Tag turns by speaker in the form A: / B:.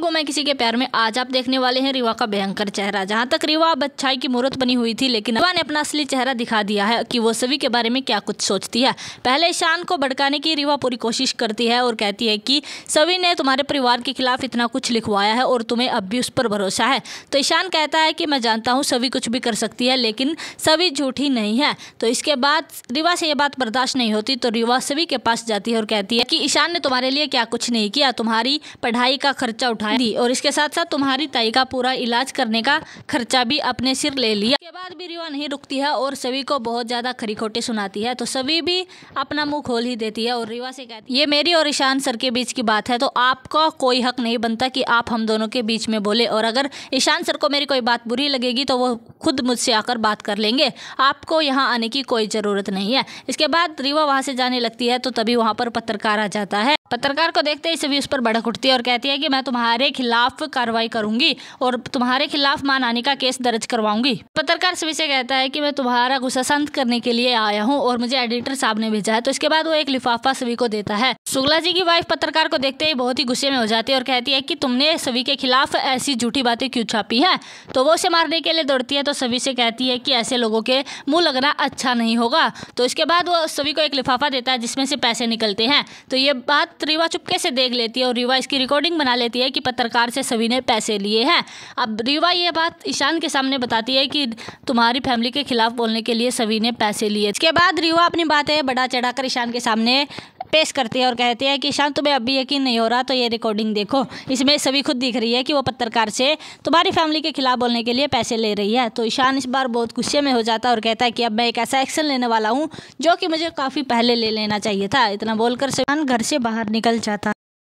A: को मैं किसी के प्यार में आज आप देखने वाले हैं रिवा का भयंकर चेहरा जहां तक रिवा बच्चाई की मूर्त बनी हुई थी लेकिन रिवा ने अपना असली चेहरा दिखा दिया है कि वो सभी के बारे में क्या कुछ सोचती है पहले शान को भड़काने की रिवा पूरी कोशिश करती है और कहती है कि सभी ने तुम्हारे परिवार के खिलाफ इतना कुछ लिखवाया है और तुम्हें अब भी उस पर भरोसा है तो ईशान कहता है कि मैं जानता हूँ सभी कुछ भी कर सकती है लेकिन सभी झूठी नहीं है तो इसके बाद रिवा से ये बात बर्दाश्त नहीं होती तो रिवा सभी के पास जाती है और कहती है कि ईशान ने तुम्हारे लिए क्या कुछ नहीं किया तुम्हारी पढ़ाई का खर्चा उठाया दी और इसके साथ साथ तुम्हारी ताई का पूरा इलाज करने का खर्चा भी अपने सिर ले लिया के बाद भी रिवा नहीं रुकती है और सभी को बहुत ज़्यादा खरी खोटे सुनाती है तो सभी भी अपना मुँह खोल ही देती है और रीवा से कहती है ये मेरी और ईशान सर के बीच की बात है तो आपका कोई हक नहीं बनता की आप हम दोनों के बीच में बोले और अगर ईशान सर को मेरी कोई बात बुरी लगेगी तो वो खुद मुझसे आकर बात कर लेंगे आपको यहाँ आने की कोई ज़रूरत नहीं है इसके बाद रीवा वहाँ से जाने लगती है तो तभी वहाँ पर पत्रकार आ जाता है पत्रकार को देखते ही सभी उस पर भड़क उठती है और कहती है कि मैं तुम्हारे खिलाफ कार्रवाई करूंगी और तुम्हारे खिलाफ आने का केस दर्ज करवाऊंगी पत्रकार सभी से कहता है कि मैं तुम्हारा गुस्सा शांत करने के लिए आया हूँ और मुझे एडिटर साहब ने भेजा है तो इसके बाद वो एक लिफाफा सभी को देता है शुक्ला जी की वाइफ पत्रकार को देखते ही बहुत ही गुस्से में हो जाती है और कहती है की तुमने सभी के खिलाफ ऐसी झूठी बातें क्यों छापी है तो वो उसे मारने के लिए दौड़ती है तो सभी से कहती है की ऐसे लोगों के मुंह लगना अच्छा नहीं होगा तो इसके बाद वो सभी को एक लिफाफा देता है जिसमें से पैसे निकलते हैं तो ये बात वक्त तो रीवा चुपके से देख लेती है और रीवा इसकी रिकॉर्डिंग बना लेती है कि पत्रकार से सभी ने पैसे लिए हैं अब रीवा ये बात ईशान के सामने बताती है कि तुम्हारी फैमिली के खिलाफ बोलने के लिए सभी ने पैसे लिए इसके बाद रीवा अपनी बातें बढ़ा चढ़ाकर ईशान के सामने पेश करती है और कहती है कि शांत तुम्हें अभी यकीन नहीं हो रहा तो ये रिकॉर्डिंग देखो इसमें सभी खुद दिख रही है कि वो पत्रकार से तुम्हारी फैमिली के खिलाफ बोलने के लिए पैसे ले रही है तो ईशान इस बार बहुत गुस्से में हो जाता है और कहता है कि अब मैं एक ऐसा एक्शन लेने वाला हूँ जो कि मुझे काफ़ी पहले ले लेना चाहिए था इतना बोलकर ईशान घर से बाहर निकल जाता